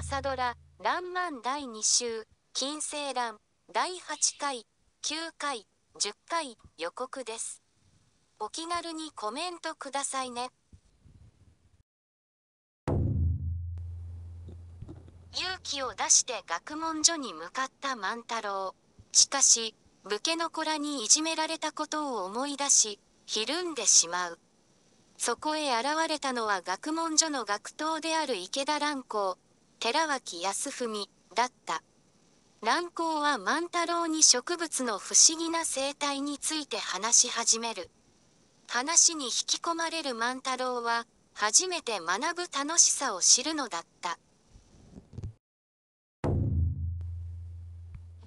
朝ドラ、らんまん第2週、金星欄、第8回、9回、10回予告です。お気軽にコメントくださいね。勇気を出して学問所に向かった万太郎。しかし、武家の子らにいじめられたことを思い出し、ひるんでしまう。そこへ現れたのは学問所の学頭である池田蘭光。寺脇康文だった。蘭光は万太郎に植物の不思議な生態について話し始める。話に引き込まれる万太郎は、初めて学ぶ楽しさを知るのだった。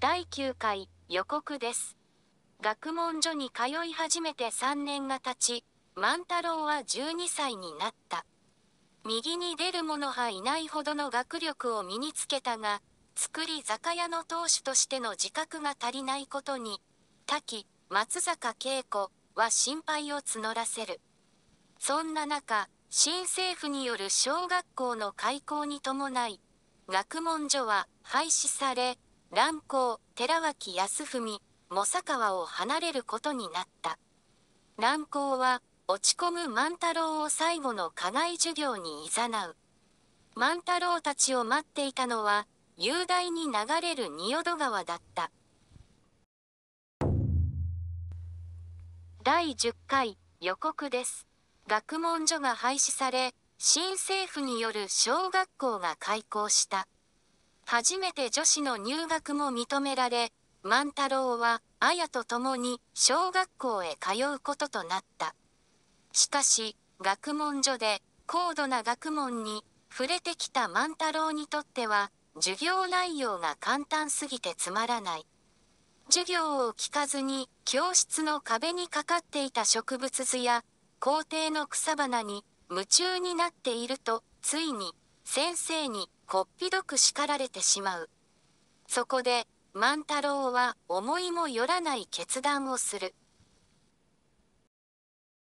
第9回予告です。学問所に通い始めて3年が経ち、万太郎は12歳になった。右に出る者はいないほどの学力を身につけたが、作り酒屋の当主としての自覚が足りないことに、滝、松坂慶子は心配を募らせる。そんな中、新政府による小学校の開校に伴い、学問所は廃止され、蘭光、寺脇康文、茂坂を離れることになった。蘭光は落ち込む万太郎を最後の課外授業に誘う。万太郎たちを待っていたのは、雄大に流れる仁淀川だった。第10回予告です。学問所が廃止され、新政府による小学校が開校した。初めて女子の入学も認められ、万太郎は綾と共に小学校へ通うこととなった。しかし、学問所で高度な学問に触れてきた万太郎にとっては、授業内容が簡単すぎてつまらない。授業を聞かずに教室の壁にかかっていた植物図や校庭の草花に夢中になっているとついに先生にこっぴどく叱られてしまう。そこで万太郎は思いもよらない決断をする。